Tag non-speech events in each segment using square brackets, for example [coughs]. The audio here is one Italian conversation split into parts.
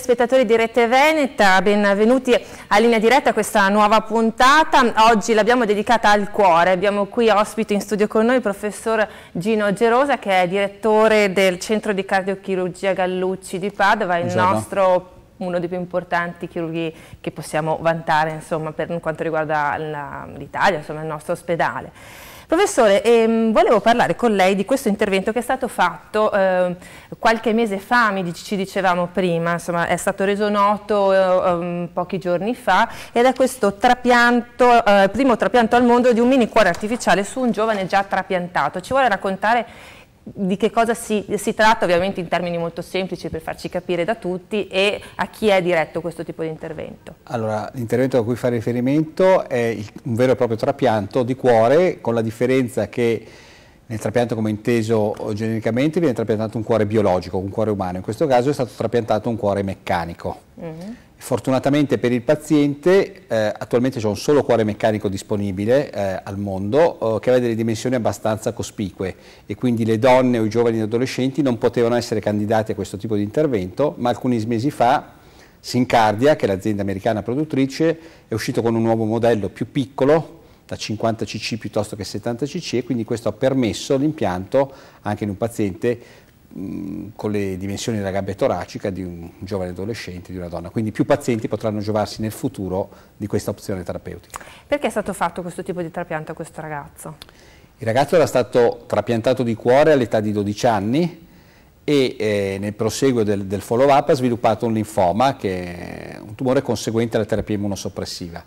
Spettatori di Rete Veneta, benvenuti a Linea Diretta, a questa nuova puntata. Oggi l'abbiamo dedicata al cuore. Abbiamo qui ospite in studio con noi il professor Gino Gerosa, che è direttore del Centro di Cardiochirurgia Gallucci di Padova, il Buongiorno. nostro uno dei più importanti chirurghi che possiamo vantare insomma, per quanto riguarda l'Italia, il nostro ospedale. Professore, ehm, volevo parlare con lei di questo intervento che è stato fatto eh, qualche mese fa, mi ci dicevamo prima, insomma è stato reso noto eh, ehm, pochi giorni fa ed è questo trapianto, eh, primo trapianto al mondo di un mini cuore artificiale su un giovane già trapiantato. Ci vuole raccontare di che cosa si, si, tratta ovviamente in termini molto semplici per farci capire da tutti e a chi è diretto questo tipo di intervento? Allora l'intervento a cui fa riferimento è il, un vero e proprio trapianto di cuore con la differenza che nel trapianto come inteso genericamente viene trapiantato un cuore biologico, un cuore umano, in questo caso è stato trapiantato un cuore meccanico. Mm -hmm. Fortunatamente per il paziente eh, attualmente c'è un solo cuore meccanico disponibile eh, al mondo eh, che aveva delle dimensioni abbastanza cospicue e quindi le donne o i giovani adolescenti non potevano essere candidati a questo tipo di intervento, ma alcuni mesi fa Sincardia, che è l'azienda americana produttrice, è uscito con un nuovo modello più piccolo, da 50 cc piuttosto che 70 cc e quindi questo ha permesso l'impianto anche in un paziente con le dimensioni della gabbia toracica di un giovane adolescente, di una donna. Quindi più pazienti potranno giovarsi nel futuro di questa opzione terapeutica. Perché è stato fatto questo tipo di trapianto a questo ragazzo? Il ragazzo era stato trapiantato di cuore all'età di 12 anni e eh, nel proseguo del, del follow-up ha sviluppato un linfoma, che è un tumore conseguente alla terapia immunosoppressiva.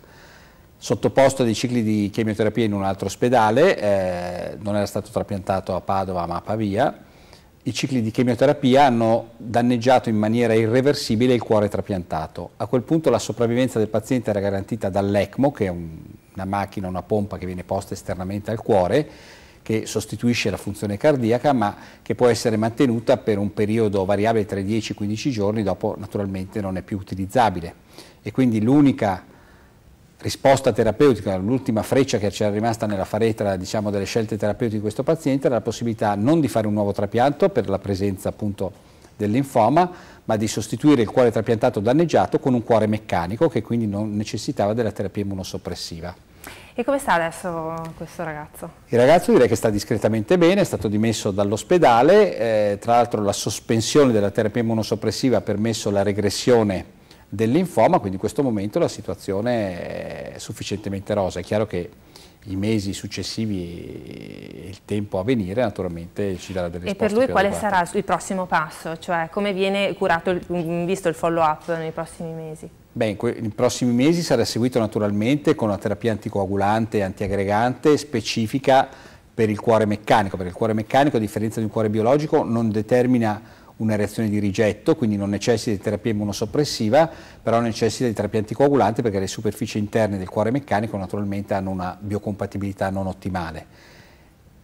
Sottoposto a dei cicli di chemioterapia in un altro ospedale, eh, non era stato trapiantato a Padova ma a Pavia, i cicli di chemioterapia hanno danneggiato in maniera irreversibile il cuore trapiantato. A quel punto la sopravvivenza del paziente era garantita dall'ECMO, che è un, una macchina, una pompa che viene posta esternamente al cuore, che sostituisce la funzione cardiaca, ma che può essere mantenuta per un periodo variabile tra i 10 e i 15 giorni, dopo naturalmente non è più utilizzabile. E quindi l'unica risposta terapeutica, l'ultima freccia che c'era rimasta nella faretra diciamo, delle scelte terapeutiche di questo paziente era la possibilità non di fare un nuovo trapianto per la presenza appunto del linfoma, ma di sostituire il cuore trapiantato danneggiato con un cuore meccanico che quindi non necessitava della terapia immunosoppressiva. E come sta adesso questo ragazzo? Il ragazzo direi che sta discretamente bene, è stato dimesso dall'ospedale, eh, tra l'altro la sospensione della terapia immunosoppressiva ha permesso la regressione del linfoma, quindi in questo momento la situazione è sufficientemente rosa. È chiaro che i mesi successivi e il tempo a venire naturalmente ci darà delle risposte. E per lui quale sarà il prossimo passo? Cioè come viene curato, visto il follow up nei prossimi mesi? Beh, nei prossimi mesi sarà seguito naturalmente con una terapia anticoagulante e antiaggregante specifica per il cuore meccanico, perché il cuore meccanico a differenza di un cuore biologico non determina una reazione di rigetto, quindi non necessita di terapia immunosoppressiva, però necessita di terapia anticoagulante perché le superfici interne del cuore meccanico naturalmente hanno una biocompatibilità non ottimale.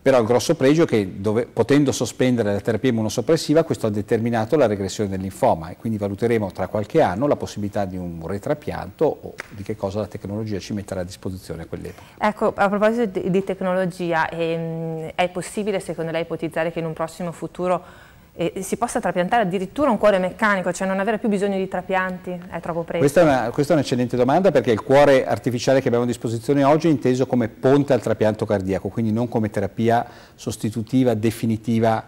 Però il grosso pregio è che dove, potendo sospendere la terapia immunosoppressiva questo ha determinato la regressione del linfoma e quindi valuteremo tra qualche anno la possibilità di un retrapianto o di che cosa la tecnologia ci metterà a disposizione a quell'epoca. Ecco, a proposito di tecnologia, ehm, è possibile secondo lei ipotizzare che in un prossimo futuro e si possa trapiantare addirittura un cuore meccanico, cioè non avere più bisogno di trapianti, è troppo presto. Questa è, una, questa è un'eccellente domanda perché il cuore artificiale che abbiamo a disposizione oggi è inteso come ponte al trapianto cardiaco, quindi non come terapia sostitutiva definitiva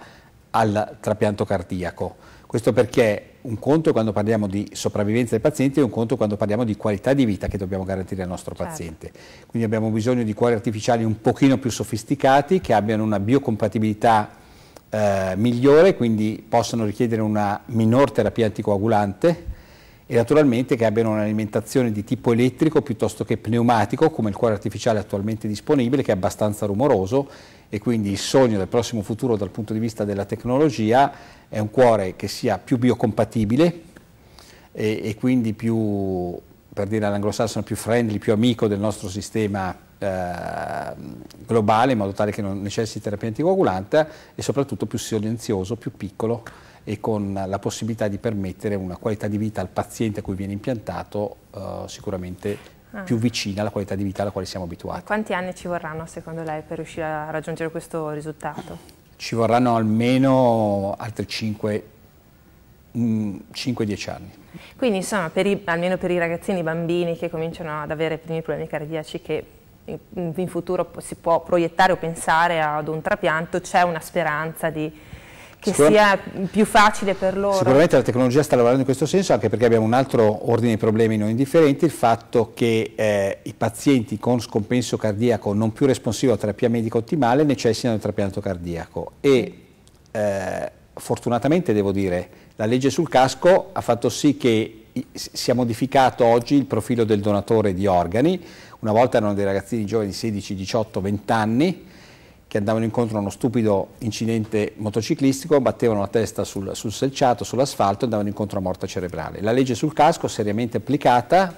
al trapianto cardiaco. Questo perché un conto è quando parliamo di sopravvivenza dei pazienti e un conto è quando parliamo di qualità di vita che dobbiamo garantire al nostro certo. paziente. Quindi abbiamo bisogno di cuori artificiali un pochino più sofisticati che abbiano una biocompatibilità eh, migliore, quindi possano richiedere una minor terapia anticoagulante e naturalmente che abbiano un'alimentazione di tipo elettrico piuttosto che pneumatico, come il cuore artificiale attualmente disponibile, che è abbastanza rumoroso e quindi il sogno del prossimo futuro dal punto di vista della tecnologia è un cuore che sia più biocompatibile e, e quindi più per dire all'anglosassone più friendly, più amico del nostro sistema eh, globale in modo tale che non necessiti terapia anticoagulante e soprattutto più silenzioso, più piccolo e con la possibilità di permettere una qualità di vita al paziente a cui viene impiantato eh, sicuramente Ah. più vicina alla qualità di vita alla quale siamo abituati. quanti anni ci vorranno secondo lei per riuscire a raggiungere questo risultato? Ci vorranno almeno altri 5 5-10 anni. Quindi insomma, per i, almeno per i ragazzini, i bambini che cominciano ad avere i primi problemi cardiaci che in, in futuro si può proiettare o pensare ad un trapianto, c'è una speranza di, che sia più facile per loro. Sicuramente la tecnologia sta lavorando in questo senso anche perché abbiamo un altro ordine di problemi non indifferenti, il fatto che eh, i pazienti con scompenso cardiaco non più responsivo a terapia medica ottimale necessitano di trapianto cardiaco e eh, fortunatamente devo dire la legge sul casco ha fatto sì che sia modificato oggi il profilo del donatore di organi, una volta erano dei ragazzini giovani di 16, 18, 20 anni che andavano incontro a uno stupido incidente motociclistico, battevano la testa sul, sul selciato, sull'asfalto e andavano incontro a morte cerebrale. La legge sul casco, seriamente applicata,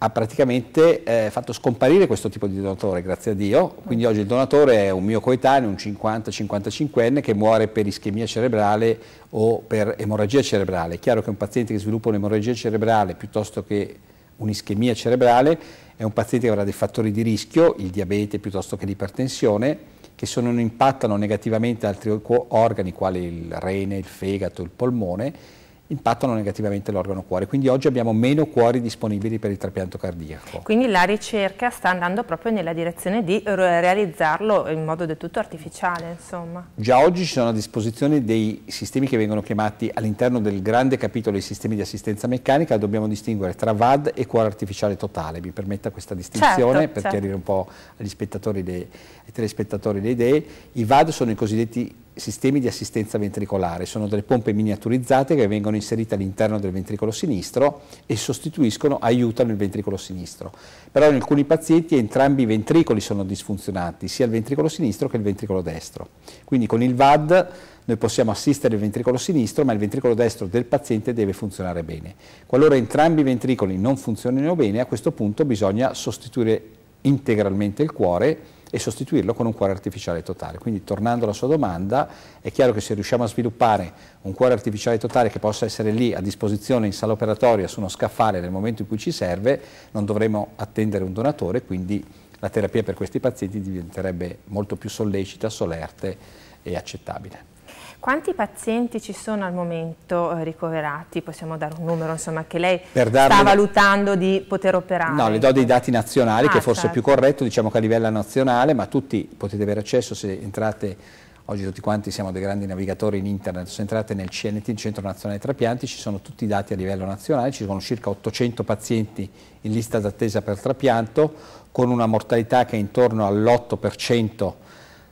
ha praticamente eh, fatto scomparire questo tipo di donatore, grazie a Dio. Quindi oggi il donatore è un mio coetaneo, un 50-55enne che muore per ischemia cerebrale o per emorragia cerebrale. È chiaro che un paziente che sviluppa un'emorragia cerebrale piuttosto che un'ischemia cerebrale è un paziente che avrà dei fattori di rischio, il diabete piuttosto che l'ipertensione, che se non impattano negativamente altri organi quali il rene, il fegato, il polmone, impattano negativamente l'organo cuore. Quindi oggi abbiamo meno cuori disponibili per il trapianto cardiaco. Quindi la ricerca sta andando proprio nella direzione di realizzarlo in modo del tutto artificiale, insomma. Già oggi ci sono a disposizione dei sistemi che vengono chiamati all'interno del grande capitolo dei sistemi di assistenza meccanica, dobbiamo distinguere tra VAD e cuore artificiale totale. Mi permetta questa distinzione certo, per certo. chiarire un po' agli spettatori, dei, ai telespettatori le idee. I VAD sono i cosiddetti sistemi di assistenza ventricolare, sono delle pompe miniaturizzate che vengono inserite all'interno del ventricolo sinistro e sostituiscono, aiutano il ventricolo sinistro. Però in alcuni pazienti entrambi i ventricoli sono disfunzionati, sia il ventricolo sinistro che il ventricolo destro. Quindi con il VAD noi possiamo assistere il ventricolo sinistro, ma il ventricolo destro del paziente deve funzionare bene. Qualora entrambi i ventricoli non funzionino bene, a questo punto bisogna sostituire integralmente il cuore e sostituirlo con un cuore artificiale totale. Quindi tornando alla sua domanda, è chiaro che se riusciamo a sviluppare un cuore artificiale totale che possa essere lì a disposizione in sala operatoria su uno scaffale nel momento in cui ci serve, non dovremo attendere un donatore, quindi la terapia per questi pazienti diventerebbe molto più sollecita, solerte e accettabile. Quanti pazienti ci sono al momento eh, ricoverati? Possiamo dare un numero insomma, che lei darle... sta valutando di poter operare? No, le do dei dati nazionali ah, che forse certo. è più certo. corretto, diciamo che a livello nazionale, ma tutti potete avere accesso se entrate Oggi tutti quanti siamo dei grandi navigatori in internet, se entrate nel CNT, il Centro Nazionale Trapianti, ci sono tutti i dati a livello nazionale, ci sono circa 800 pazienti in lista d'attesa per trapianto, con una mortalità che è intorno all'8%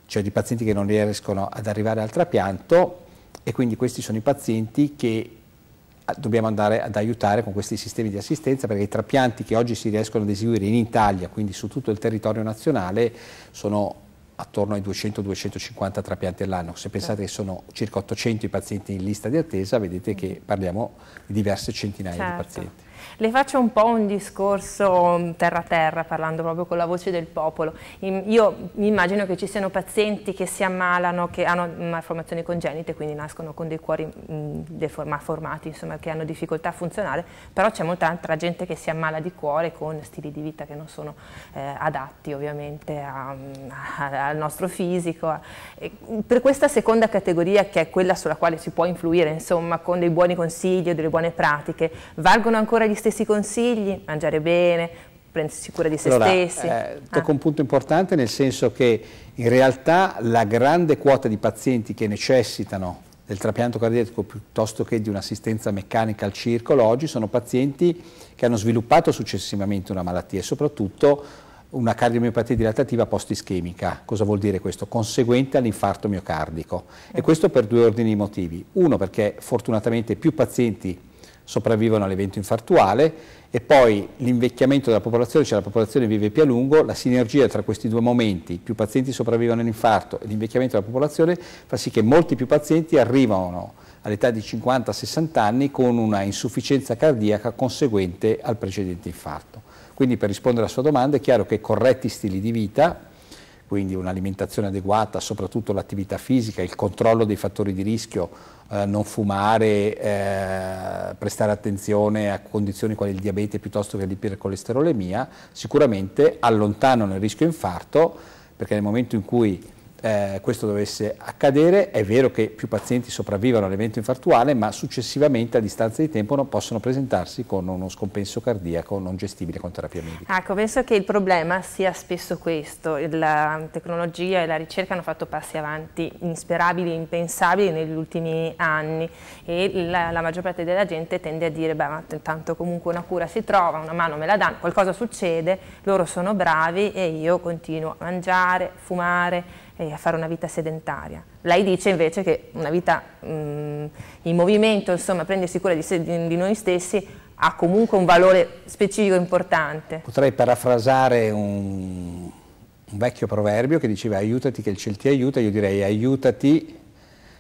cioè di pazienti che non riescono ad arrivare al trapianto e quindi questi sono i pazienti che ah, dobbiamo andare ad aiutare con questi sistemi di assistenza perché i trapianti che oggi si riescono ad eseguire in Italia, quindi su tutto il territorio nazionale, sono attorno ai 200-250 trapianti all'anno. Se pensate che sono circa 800 i pazienti in lista di attesa, vedete che parliamo di diverse centinaia certo. di pazienti le faccio un po' un discorso terra-terra, parlando proprio con la voce del popolo. Io mi immagino che ci siano pazienti che si ammalano, che hanno malformazioni congenite, quindi nascono con dei cuori malformati insomma, che hanno difficoltà a funzionare, però c'è molta altra gente che si ammala di cuore con stili di vita che non sono eh, adatti ovviamente a, a, al nostro fisico. A, per questa seconda categoria, che è quella sulla quale si può influire, insomma, con dei buoni consigli o delle buone pratiche, valgono ancora gli stessi consigli, mangiare bene, prendersi cura di se allora, stessi. Eh, ah. tocca ah. un punto importante nel senso che in realtà la grande quota di pazienti che necessitano del trapianto cardiaco piuttosto che di un'assistenza meccanica al circolo oggi sono pazienti che hanno sviluppato successivamente una malattia e soprattutto una cardiomiopatia dilatativa post-ischemica. Cosa vuol dire questo? Conseguente all'infarto miocardico. E eh. questo per due ordini di motivi. Uno perché fortunatamente più pazienti sopravvivono all'evento infartuale e poi l'invecchiamento della popolazione, cioè la popolazione vive più a lungo, la sinergia tra questi due momenti, più pazienti sopravvivono all'infarto e l'invecchiamento della popolazione fa sì che molti più pazienti arrivano all'età di 50-60 anni con una insufficienza cardiaca conseguente al precedente infarto. Quindi per rispondere alla sua domanda è chiaro che corretti stili di vita, quindi un'alimentazione adeguata, soprattutto l'attività fisica, il controllo dei fattori di rischio, eh, non fumare, eh, prestare attenzione a condizioni quali il diabete piuttosto che l'ipercolesterolemia, sicuramente allontanano il rischio infarto perché nel momento in cui eh, questo dovesse accadere, è vero che più pazienti sopravvivono all'evento infartuale, ma successivamente a distanza di tempo non possono presentarsi con uno scompenso cardiaco non gestibile con terapia medica. Ecco, penso che il problema sia spesso questo, la tecnologia e la ricerca hanno fatto passi avanti insperabili impensabili negli ultimi anni e la, la maggior parte della gente tende a dire, beh ma tanto comunque una cura si trova, una mano me la danno, qualcosa succede, loro sono bravi e io continuo a mangiare, fumare, e a fare una vita sedentaria. Lei dice invece che una vita mh, mm, in movimento, insomma, prendersi cura di, se, di, di noi stessi ha comunque un valore specifico importante. Potrei parafrasare un, un vecchio proverbio che diceva aiutati che il ciel ti aiuta, io direi aiutati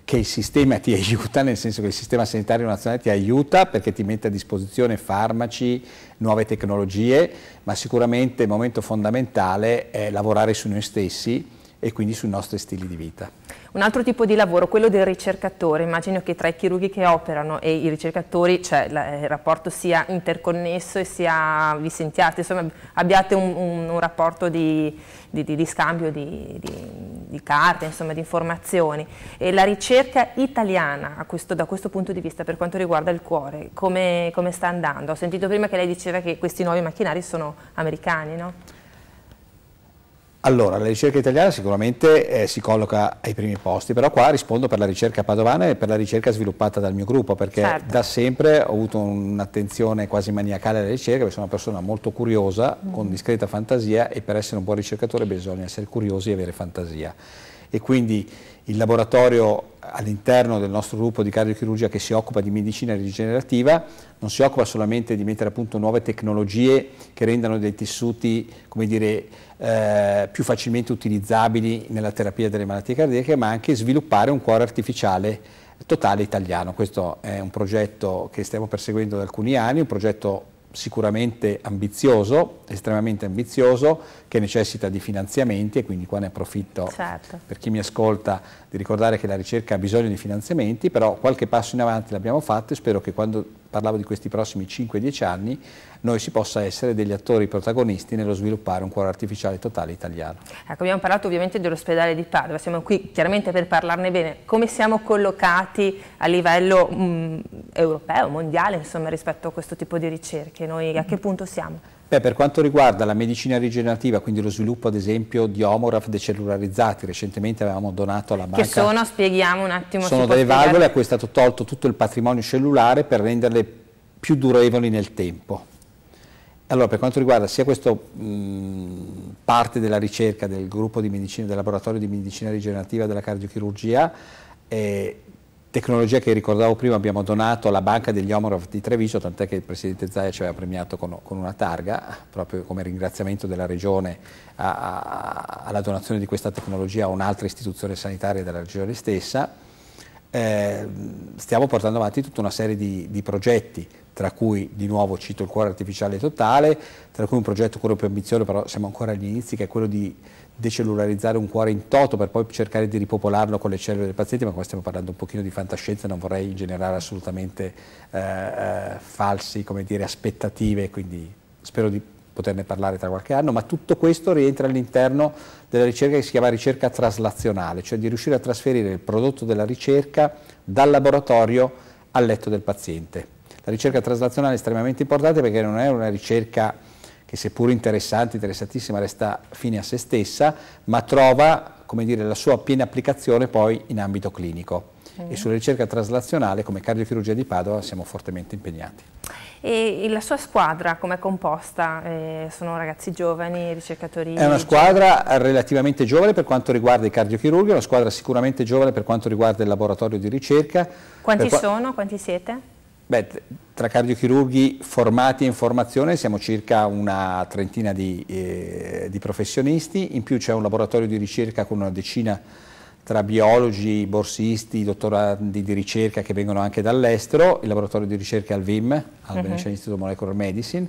che il sistema ti [laughs] aiuta, nel senso che il sistema sanitario nazionale ti aiuta perché ti mette a disposizione farmaci, nuove tecnologie, ma sicuramente il momento fondamentale è lavorare su noi stessi e quindi sui nostri stili di vita. Un altro tipo di lavoro, quello del ricercatore, immagino che tra i chirurghi che operano e i ricercatori cioè, eh, il rapporto sia interconnesso e sia, vi sentiate, insomma abbiate un, un, un rapporto di, di, di, di scambio di, carte, insomma di informazioni. E la ricerca italiana questo, da questo punto di vista per quanto riguarda il cuore, come, come sta andando? Ho sentito prima che lei diceva che questi nuovi macchinari sono americani, no? Allora, la ricerca italiana sicuramente eh, si colloca ai primi posti, però qua rispondo per la ricerca padovana e per la ricerca sviluppata dal mio gruppo, perché certo. da sempre ho avuto un'attenzione quasi maniacale alla ricerca, perché sono una persona molto curiosa, mm. con discreta fantasia e per essere un buon ricercatore bisogna essere curiosi e avere fantasia. E quindi il laboratorio all'interno del nostro gruppo di cardiochirurgia che si occupa di medicina rigenerativa non si occupa solamente di mettere a punto nuove tecnologie che rendano dei tessuti come dire, eh, più facilmente utilizzabili nella terapia delle malattie cardiache, ma anche sviluppare un cuore artificiale totale italiano. Questo è un progetto che stiamo perseguendo da alcuni anni, un progetto sicuramente ambizioso, estremamente ambizioso, che necessita di finanziamenti e quindi qua ne approfitto certo. per chi mi ascolta di ricordare che la ricerca ha bisogno di finanziamenti, però qualche passo in avanti l'abbiamo fatto e spero che quando parlavo di questi prossimi 5-10 anni, noi si possa essere degli attori protagonisti nello sviluppare un cuore artificiale totale italiano. Ecco, abbiamo parlato ovviamente dell'ospedale di Padova, siamo qui chiaramente per parlarne bene. Come siamo collocati a livello mh, mm, europeo, mondiale, insomma, rispetto a questo tipo di ricerche? Noi a che punto siamo? Beh, per quanto riguarda la medicina rigenerativa, quindi lo sviluppo ad esempio di omoraf decellularizzati, recentemente avevamo donato alla banca... Che sono, spieghiamo un attimo... Sono delle valvole a cui è stato tolto tutto il patrimonio cellulare per renderle più durevoli nel tempo. Allora, per quanto riguarda sia questa parte della ricerca del gruppo di medicina, del laboratorio di medicina rigenerativa della cardiochirurgia, eh, tecnologia che ricordavo prima abbiamo donato alla banca degli Omorov di Treviso, tant'è che il presidente Zaia ci aveva premiato con, con, una targa, proprio come ringraziamento della regione a, a, alla donazione di questa tecnologia a un'altra istituzione sanitaria della regione stessa. Eh, stiamo portando avanti tutta una serie di, di progetti, tra cui di nuovo cito il cuore artificiale totale, tra cui un progetto ancora più ambizioso, però siamo ancora agli inizi, che è quello di decellularizzare un cuore in toto per poi cercare di ripopolarlo con le cellule dei pazienti, ma qua stiamo parlando un pochino di fantascienza, non vorrei generare assolutamente eh, eh, falsi, come dire, aspettative, quindi spero di poterne parlare tra qualche anno, ma tutto questo rientra all'interno della ricerca che si chiama ricerca traslazionale, cioè di riuscire a trasferire il prodotto della ricerca dal laboratorio al letto del paziente la ricerca traslazionale è estremamente importante perché non è una ricerca che seppur interessante, interessantissima, resta fine a se stessa, ma trova dire, la sua piena applicazione poi in ambito clinico. Mm. E sulla ricerca traslazionale, come cardiochirurgia di Padova, siamo fortemente impegnati. E la sua squadra com'è composta? Eh, sono ragazzi giovani, ricercatori? È una squadra giovani. relativamente giovane per quanto riguarda i cardiochirurghi, una squadra sicuramente giovane per quanto riguarda il laboratorio di ricerca. Quanti per... sono? Quanti siete? Beh, tra cardiochirurghi formati in formazione siamo circa una trentina di, eh, di professionisti, in più c'è un laboratorio di ricerca con una decina tra biologi, borsisti, dottorandi di ricerca che vengono anche dall'estero, il laboratorio di ricerca è al VIM, al uh mhm. -huh. Venice Institute of Molecular Medicine,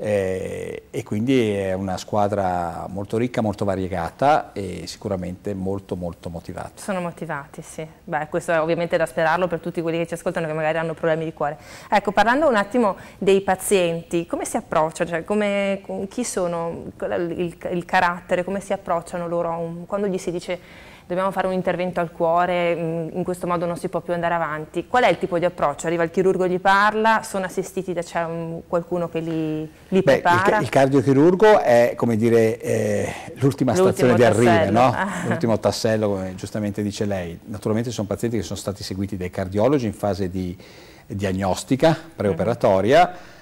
eh, e quindi è una squadra molto ricca, molto variegata e sicuramente molto molto motivata. Sono motivati, sì. Beh, questo è ovviamente da sperarlo per tutti quelli che ci ascoltano che magari hanno problemi di cuore. Ecco, parlando un attimo dei pazienti, come si approcciano? Cioè, come, chi sono, il, il carattere, come si approcciano loro un, quando gli si dice dobbiamo fare un intervento al cuore, mm, in questo modo non si può più andare avanti. Qual è il tipo di approccio? Arriva il chirurgo, gli parla, sono assistiti da qualcuno che li, li Beh, prepara? Il, il, cardiochirurgo è eh, l'ultima stazione di arrivo, no? [laughs] l'ultimo tassello, come giustamente dice lei. Naturalmente sono pazienti che sono stati seguiti dai cardiologi in fase di diagnostica preoperatoria. Mm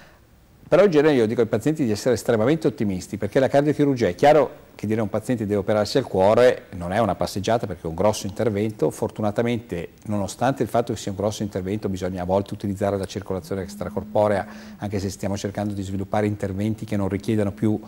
però in genere io dico ai pazienti di essere estremamente ottimisti, perché la cardiochirurgia è chiaro che dire a un paziente deve operarsi al cuore non è una passeggiata perché è un grosso intervento, fortunatamente nonostante il fatto che sia un grosso intervento bisogna a volte utilizzare la circolazione extracorporea, anche se stiamo cercando di sviluppare interventi che non richiedano più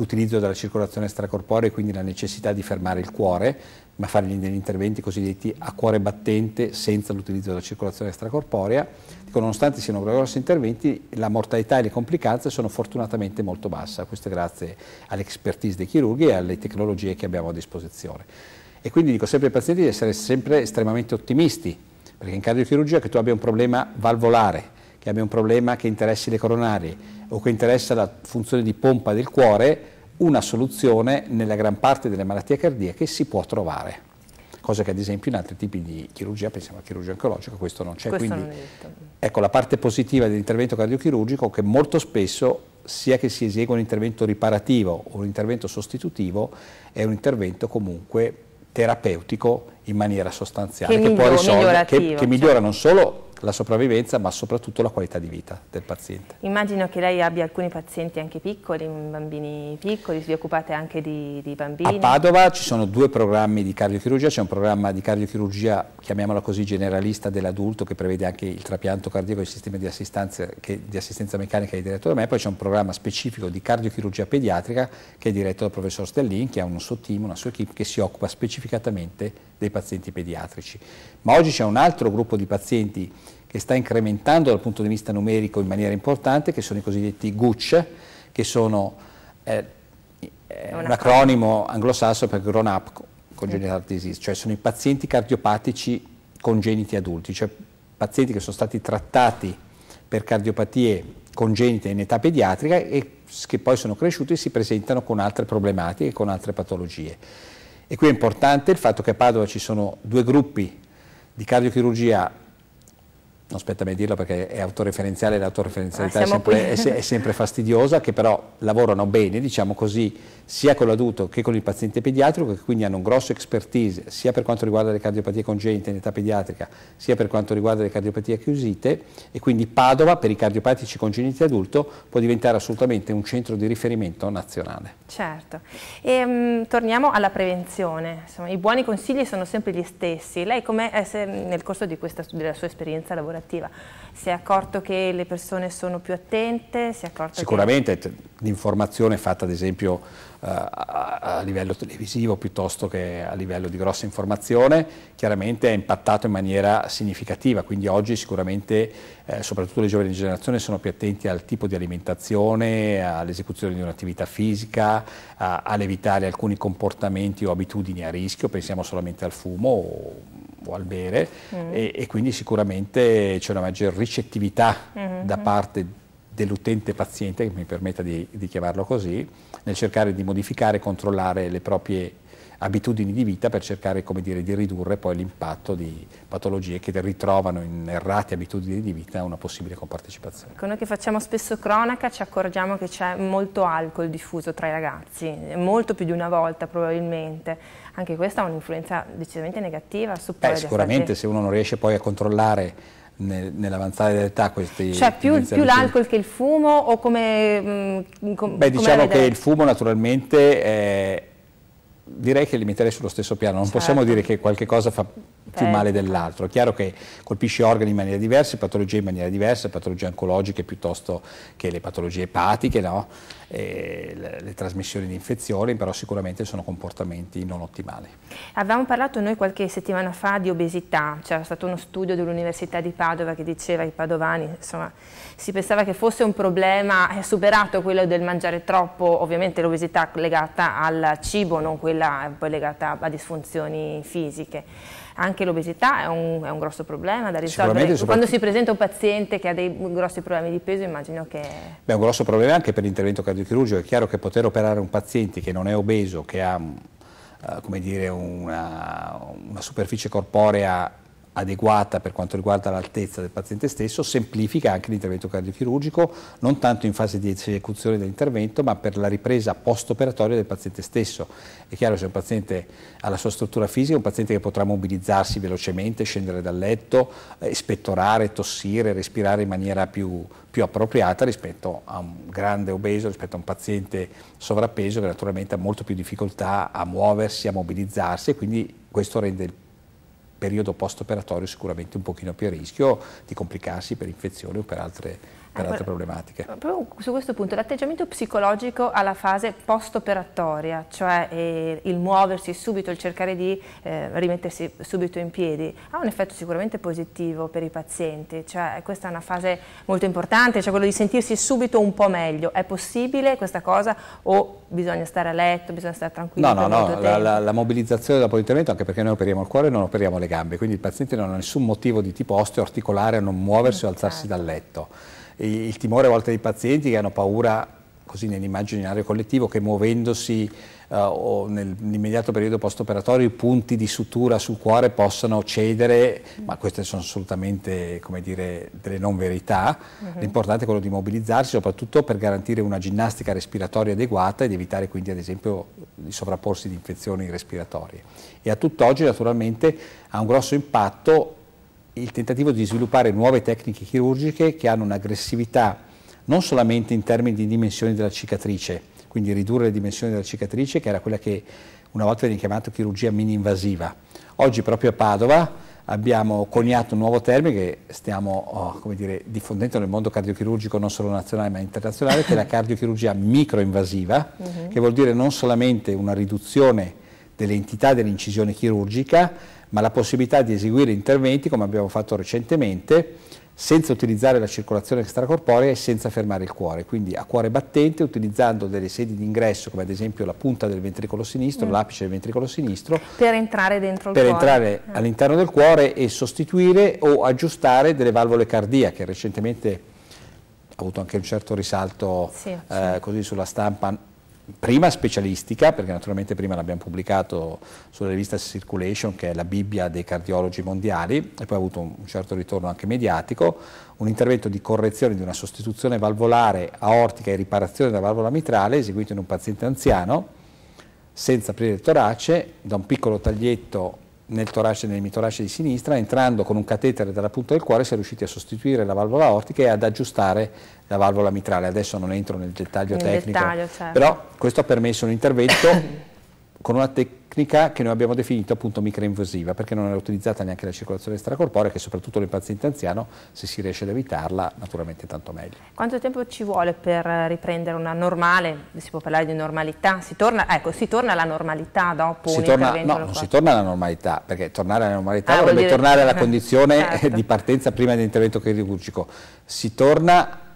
l'utilizzo della circolazione stracorporea e quindi la necessità di fermare il cuore, ma fare degli interventi cosiddetti a cuore battente senza l'utilizzo della circolazione stracorporea. Dico, nonostante siano grossi interventi, la mortalità e le complicanze sono fortunatamente molto basse, questo è grazie all'expertise dei chirurghi e alle tecnologie che abbiamo a disposizione. E quindi dico sempre ai pazienti di essere sempre estremamente ottimisti, perché in cardiochirurgia che tu abbia un problema valvolare, che abbia un problema che interessi le coronarie o che interessa la funzione di pompa del cuore, una soluzione nella gran parte delle malattie cardiache si può trovare. Cosa che ad esempio in altri tipi di chirurgia, pensiamo alla chirurgia oncologica, questo non c'è. Quindi non ecco la parte positiva dell'intervento cardiochirurgico che molto spesso sia che si esegua un intervento riparativo o un intervento sostitutivo, è un intervento comunque terapeutico in maniera sostanziale, che, che migliora, può risolvere, che, che migliora cioè. non solo la sopravvivenza ma soprattutto la qualità di vita del paziente. Immagino che lei abbia alcuni pazienti anche piccoli, bambini piccoli, vi occupate anche di, di bambini? A Padova ci sono due programmi di cardiochirurgia, c'è un programma di cardiochirurgia, chiamiamola così, generalista dell'adulto che prevede anche il trapianto cardiaco e il sistema di assistenza, che, di assistenza meccanica che è diretto da me, poi c'è un programma specifico di cardiochirurgia pediatrica che è diretto dal professor Stellin che ha un suo team, una sua equip che si occupa specificatamente di dei pazienti pediatrici. Ma oggi c'è un altro gruppo di pazienti che sta incrementando dal punto di vista numerico in maniera importante, che sono i cosiddetti GUCH, che sono eh, eh un acronimo anglosassone per Grown Up Congenital Disease, cioè sono i pazienti cardiopatici congeniti adulti, cioè pazienti che sono stati trattati per cardiopatie congenite in età pediatrica e che poi sono cresciuti e si presentano con altre problematiche, con altre patologie. E qui è importante il fatto che a Padova ci sono due gruppi di cardiochirurgia non spetta a me dirlo perché è autoreferenziale, l'autoreferenzialità ah, è sempre, è, è sempre, fastidiosa, che però lavorano bene, diciamo così, sia con l'adulto che con il paziente pediatrico, che quindi hanno un grosso expertise sia per quanto riguarda le cardiopatie congenite in età pediatrica, sia per quanto riguarda le cardiopatie acquisite, e quindi Padova per i cardiopatici congeniti adulto può diventare assolutamente un centro di riferimento nazionale. Certo, e, um, torniamo alla prevenzione, Insomma, i buoni consigli sono sempre gli stessi, lei come eh, nel corso questa, della sua esperienza lavorativa lavorativa. Si è accorto che le persone sono più attente? Sicuramente che... l'informazione fatta ad esempio eh, a, livello televisivo piuttosto che a livello di grossa informazione chiaramente ha impattato in maniera significativa, quindi oggi sicuramente eh, soprattutto le giovani generazioni sono più attenti al tipo di alimentazione, all'esecuzione di un'attività fisica, a, all'evitare alcuni comportamenti o abitudini a rischio, pensiamo solamente al fumo o o al bere mm. e, e, quindi sicuramente c'è una maggior ricettività mm-hmm. da mm-hmm. parte dell'utente paziente, che mi permetta di, di chiamarlo così, nel cercare di modificare e controllare le proprie abitudini di vita per cercare come dire, di ridurre poi l'impatto di patologie che ritrovano in errate abitudini di vita una possibile compartecipazione. Con noi che facciamo spesso cronaca ci accorgiamo che c'è molto alcol diffuso tra i ragazzi, molto più di una volta probabilmente, anche questa ha un'influenza decisamente negativa. Su Beh, sicuramente se uno non riesce poi a controllare nell'avanzare dell'età questi... Cioè più, più l'alcol che il fumo o come... Mm, com, Beh diciamo che il fumo naturalmente è, direi che li metterei sullo stesso piano, non certo. possiamo dire che qualche cosa fa più male certo. dell'altro. È chiaro che colpisce organi in maniera diversa, patologie in maniera diversa, patologie oncologiche piuttosto che le patologie epatiche, no? le, le, trasmissioni di infezioni, però sicuramente sono comportamenti non ottimali. Avevamo parlato noi qualche settimana fa di obesità, c'era stato uno studio dell'Università di Padova che diceva ai padovani, insomma, si pensava che fosse un problema superato quello del mangiare troppo, ovviamente l'obesità legata al cibo, non quella poi legata a disfunzioni fisiche. Anche l'obesità è, è un, grosso problema da risolvere. Quando si presenta un paziente che ha dei grossi problemi di peso immagino che... Beh, è un grosso problema anche per l'intervento cardiochirurgico. È chiaro che poter operare un paziente che non è obeso, che ha Uh, come dire, una, una, superficie corporea adeguata per quanto riguarda l'altezza del paziente stesso, semplifica anche l'intervento cardiochirurgico, non tanto in fase di esecuzione dell'intervento, ma per la ripresa post-operatoria del paziente stesso. È chiaro se un paziente ha la sua struttura fisica, è un paziente che potrà mobilizzarsi velocemente, scendere dal letto, eh, spettorare, tossire, respirare in maniera più, più appropriata rispetto a un grande obeso, rispetto a un paziente sovrappeso che naturalmente ha molto più difficoltà a muoversi, a mobilizzarsi e quindi questo rende il periodo post-operatorio sicuramente un pochino più a rischio di complicarsi per infezioni o per altre per altre ah, problematiche. Proprio su questo punto, l'atteggiamento psicologico alla fase post-operatoria, cioè eh, il muoversi subito, il cercare di eh, rimettersi subito in piedi, ha un effetto sicuramente positivo per i pazienti, cioè questa è una fase molto importante, cioè quello di sentirsi subito un po' meglio. È possibile questa cosa o bisogna stare a letto, bisogna stare tranquilli? No, no, no, la, la, la, mobilizzazione dell'appointamento, anche perché noi operiamo il cuore e non operiamo le gambe, quindi il paziente non ha nessun motivo di tipo osteo articolare a non muoversi o alzarsi dal certo. letto il timore a volte dei pazienti che hanno paura, così nell'immaginario collettivo, che muovendosi uh, o nell'immediato periodo post-operatorio i punti di sutura sul cuore possano cedere, ma queste sono assolutamente dire, delle non verità. Uh mhm. -huh. L'importante è quello di mobilizzarsi, soprattutto per garantire una ginnastica respiratoria adeguata ed evitare quindi ad esempio di sovrapporsi di infezioni respiratorie. E a tutt'oggi naturalmente ha un grosso impatto il tentativo di sviluppare nuove tecniche chirurgiche che hanno un'aggressività non solamente in termini di dimensioni della cicatrice, quindi ridurre le dimensioni della cicatrice, che era quella che una volta viene chiamata chirurgia mini-invasiva. Oggi proprio a Padova abbiamo coniato un nuovo termine che stiamo oh, dire, diffondendo nel mondo cardiochirurgico non solo nazionale ma internazionale, che è la [laughs] cardiochirurgia microinvasiva, uh mhm. -huh. che vuol dire non solamente una riduzione dell'entità dell'incisione chirurgica, ma la possibilità di eseguire interventi, come abbiamo fatto recentemente, senza utilizzare la circolazione extracorporea e senza fermare il cuore, quindi a cuore battente utilizzando delle sedi d'ingresso come ad esempio la punta del ventricolo sinistro, mm. l'apice del ventricolo sinistro per entrare dentro per cuore. entrare mm. all'interno del cuore e sostituire o aggiustare delle valvole cardiache, recentemente ha avuto anche un certo risalto sì, eh, così sulla stampa prima specialistica, perché naturalmente prima l'abbiamo pubblicato sulla rivista Circulation, che è la Bibbia dei cardiologi mondiali, e poi ha avuto un certo ritorno anche mediatico, un intervento di correzione di una sostituzione valvolare aortica e riparazione della valvola mitrale eseguito in un paziente anziano, senza aprire il torace, da un piccolo taglietto nel torace, nell'emitorace di sinistra, entrando con un catetere dalla punta del cuore si è riusciti a sostituire la valvola ortica e ad aggiustare la valvola mitrale. Adesso non entro nel dettaglio nel tecnico, dettaglio, certo. però questo ha permesso un intervento [coughs] con una tecnica tecnica che noi abbiamo definito appunto microinvasiva perché non era utilizzata neanche la circolazione stracorporea che soprattutto nel paziente anziano se si riesce ad evitarla naturalmente tanto meglio. Quanto tempo ci vuole per riprendere una normale, si può parlare di normalità, si torna, ecco, si torna alla normalità dopo si un torna, No, non si torna alla normalità perché tornare alla normalità ah, vorrebbe tornare alla condizione [laughs] certo. di partenza prima dell'intervento chirurgico, si torna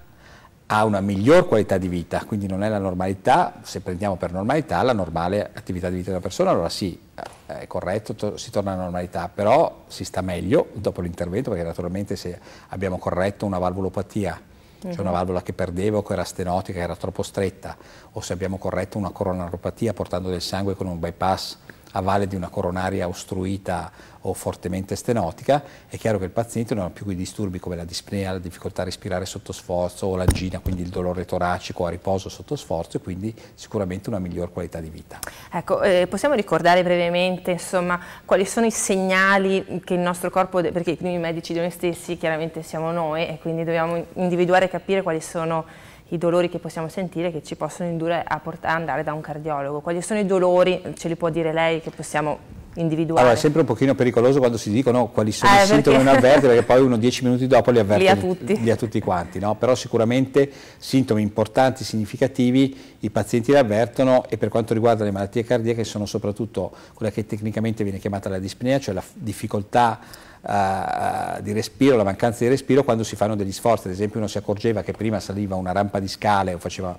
ha una miglior qualità di vita, quindi non è la normalità, se prendiamo per normalità la normale attività di vita della persona, allora sì, eh, è corretto, to si torna alla normalità, però si sta meglio dopo l'intervento, perché naturalmente se abbiamo corretto una valvulopatia, uh -huh. cioè una mhm. valvola che perdeva o che era stenotica, che era troppo stretta, o se abbiamo corretto una coronaropatia portando del sangue con un bypass a valle di una coronaria ostruita o fortemente stenotica, è chiaro che il paziente non ha più quei disturbi come la dispnea, la difficoltà a respirare sotto sforzo o la gina, quindi il dolore toracico a riposo sotto sforzo e quindi sicuramente una miglior qualità di vita. Ecco, eh, possiamo ricordare brevemente insomma, quali sono i segnali che il nostro corpo, perché i medici di noi stessi chiaramente siamo noi e quindi dobbiamo individuare e capire quali sono i dolori che possiamo sentire che ci possono indurre a, a andare da un cardiologo. Quali sono i dolori, ce li può dire lei, che possiamo individuare? Allora è sempre un pochino pericoloso quando si dicono quali sono eh, i sintomi perché... non avverti, perché poi uno dieci minuti dopo li avverte li a tutti, li a tutti quanti, no? però sicuramente sintomi importanti, significativi, i pazienti li avvertono e per quanto riguarda le malattie cardiache sono soprattutto quella che tecnicamente viene chiamata la dispnea, cioè la difficoltà uh, di respiro, la mancanza di respiro quando si fanno degli sforzi, ad esempio uno si accorgeva che prima saliva una rampa di scale o faceva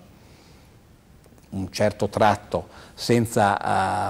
un certo tratto senza,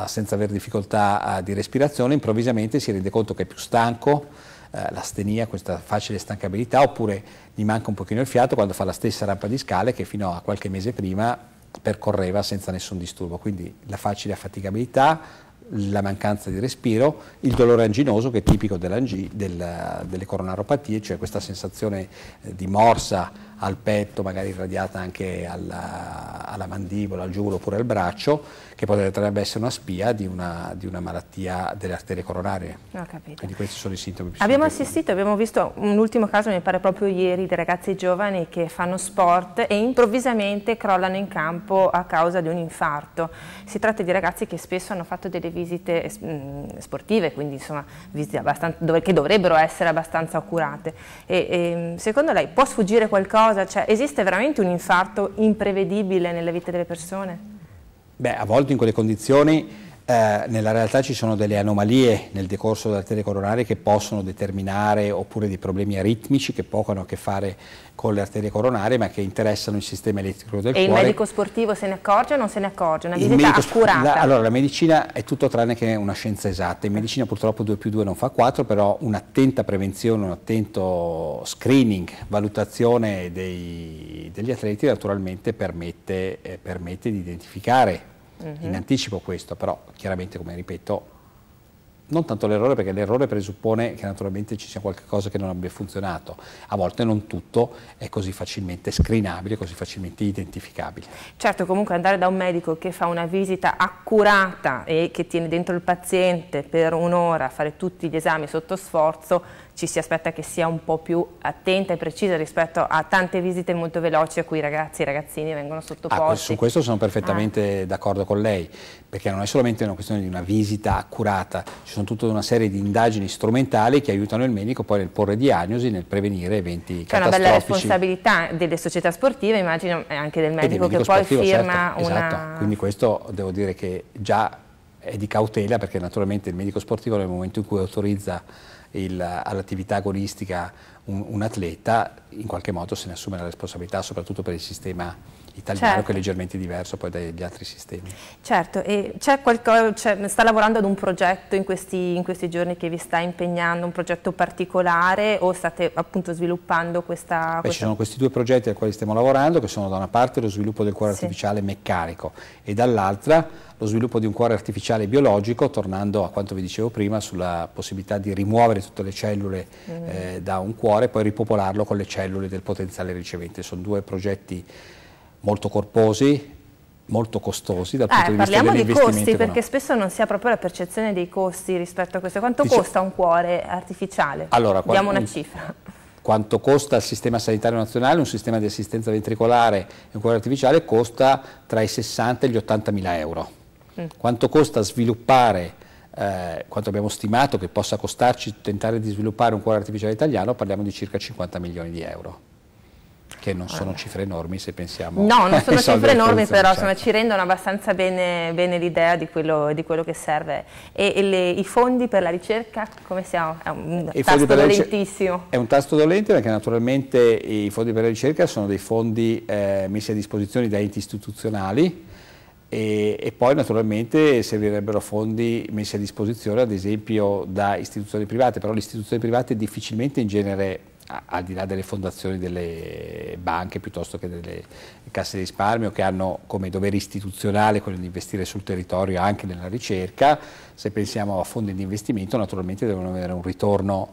uh, senza aver difficoltà uh, di respirazione, improvvisamente si rende conto che è più stanco, l'astenia, questa facile stancabilità, oppure gli manca un pochino il fiato quando fa la stessa rampa di scale che fino a qualche mese prima percorreva senza nessun disturbo. Quindi la facile affaticabilità, la mancanza di respiro, il dolore anginoso che è tipico dell della, delle coronaropatie, cioè questa sensazione eh, di morsa al petto, magari irradiata anche alla, alla mandibola, al giugolo oppure al braccio, che potrebbe essere una spia di una, di una malattia delle arterie coronarie. Ho capito. Quindi questi sono i sintomi più Abbiamo assistito, abbiamo visto un ultimo caso, mi pare proprio ieri, di ragazzi giovani che fanno sport e improvvisamente crollano in campo a causa di un infarto. Si tratta di ragazzi che spesso hanno fatto delle visite mm, sportive, quindi insomma visite che dovrebbero essere abbastanza accurate. E, e, ehm, secondo lei può sfuggire qualcosa? cosa? Cioè, esiste veramente un infarto imprevedibile nelle vite delle persone? Beh, a volte in quelle condizioni eh, nella realtà ci sono delle anomalie nel decorso dell'arteria coronaria che possono determinare oppure dei problemi aritmici che poco hanno a che fare con le arterie coronarie ma che interessano il sistema elettrico del e cuore. E il medico sportivo se ne accorge o non se ne accorge? Una visita medico, accurata? La, allora la medicina è tutto tranne che una scienza esatta, in medicina purtroppo 2 più 2 non fa 4 però un'attenta prevenzione, un attento screening, valutazione dei, degli atleti naturalmente permette, eh, permette di identificare -huh. Mhm. in anticipo questo, però chiaramente come ripeto non tanto l'errore perché l'errore presuppone che naturalmente ci sia qualcosa che non abbia funzionato, a volte non tutto è così facilmente screenabile, così facilmente identificabile. Certo comunque andare da un medico che fa una visita accurata e che tiene dentro il paziente per un'ora, a fare tutti gli esami sotto sforzo ci si aspetta che sia un po' più attenta e precisa rispetto a tante visite molto veloci a cui i ragazzi e i ragazzini vengono ah, sottoposti. Ah, su questo sono perfettamente ah. d'accordo con lei, perché non è solamente una questione di una visita accurata, ci sono tutta una serie di indagini strumentali che aiutano il medico poi nel porre diagnosi, nel prevenire eventi C'è una bella responsabilità delle società sportive, immagino, e anche del medico, medico che poi firma certo, una... Esatto, quindi questo devo dire che già è di cautela perché naturalmente il medico sportivo nel momento in cui autorizza all'attività agonistica un, un atleta, in qualche modo se ne assume la responsabilità soprattutto per il sistema italiano certo. che è certo. leggermente diverso poi dagli altri sistemi. Certo, e c'è qualcosa, cioè, sta lavorando ad un progetto in questi, in questi, giorni che vi sta impegnando, un progetto particolare o state appunto sviluppando questa... Beh, questa... Ci sono questi due progetti ai quali stiamo lavorando che sono da una parte lo sviluppo del cuore sì. artificiale meccanico e dall'altra lo sviluppo di un cuore artificiale biologico, tornando a quanto vi dicevo prima sulla possibilità di rimuovere tutte le cellule mm. eh, da un cuore e poi ripopolarlo con le cellule del potenziale ricevente. Sono due progetti molto corposi, molto costosi dal eh, punto di vista degli Parliamo di costi perché spesso non si ha proprio la percezione dei costi rispetto a questo. Quanto Dice, costa un cuore artificiale? Allora, Diamo una cifra. Quanto costa il sistema sanitario nazionale, un sistema di assistenza ventricolare e un cuore artificiale costa tra i 60 e gli 80 mila euro. Mm. Quanto costa sviluppare eh, quanto abbiamo stimato che possa costarci tentare di sviluppare un cuore artificiale italiano, parliamo di circa 50 milioni di euro che non sono allora. Ah. cifre enormi se pensiamo... No, non [laughs] sono cifre enormi però cioè. insomma, ci rendono abbastanza bene, bene l'idea di, di quello, che serve. E, e le, i fondi per la ricerca come siamo? È un I tasto dolentissimo. È un tasto dolente perché naturalmente i fondi per la ricerca sono dei fondi eh, messi a disposizione da enti istituzionali e, e, poi naturalmente servirebbero fondi messi a disposizione ad esempio da istituzioni private, però le istituzioni private difficilmente in genere al di là delle fondazioni delle banche piuttosto che delle casse di risparmio che hanno come dovere istituzionale quello di investire sul territorio anche nella ricerca, se pensiamo a fondi di investimento naturalmente devono avere un ritorno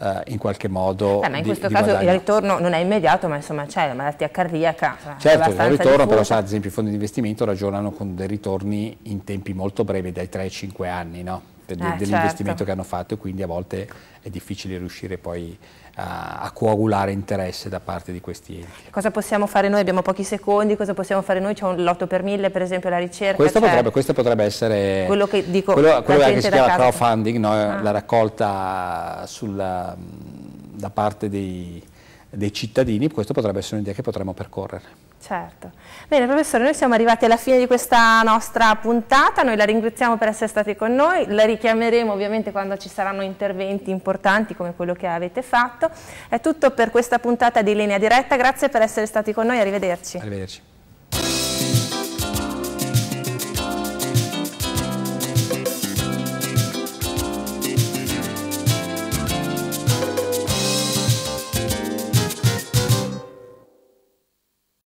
eh, in qualche modo Beh, ma in di, questo di caso guadagno. il ritorno non è immediato ma insomma c'è la malattia cardiaca cioè, certo il ritorno diffusa. però sa, ad esempio i fondi di investimento ragionano con dei ritorni in tempi molto brevi dai 3 ai 5 anni no? eh, dell'investimento certo. che hanno fatto e quindi a volte è difficile riuscire poi a, a, coagulare interesse da parte di questi enti. Cosa possiamo fare noi? Abbiamo pochi secondi, cosa possiamo fare noi? C'è un lotto per mille per esempio la ricerca? Questo, cioè, potrebbe, questo potrebbe, essere quello che, dico, quello, quello che si chiama crowdfunding, no? ah. la raccolta sulla, mm, da parte dei, dei cittadini, questo potrebbe essere un'idea che potremmo percorrere. Certo. Bene, professore, noi siamo arrivati alla fine di questa nostra puntata, noi la ringraziamo per essere stati con noi, la richiameremo ovviamente quando ci saranno interventi importanti come quello che avete fatto. È tutto per questa puntata di Linea Diretta, grazie per essere stati con noi, arrivederci. Arrivederci.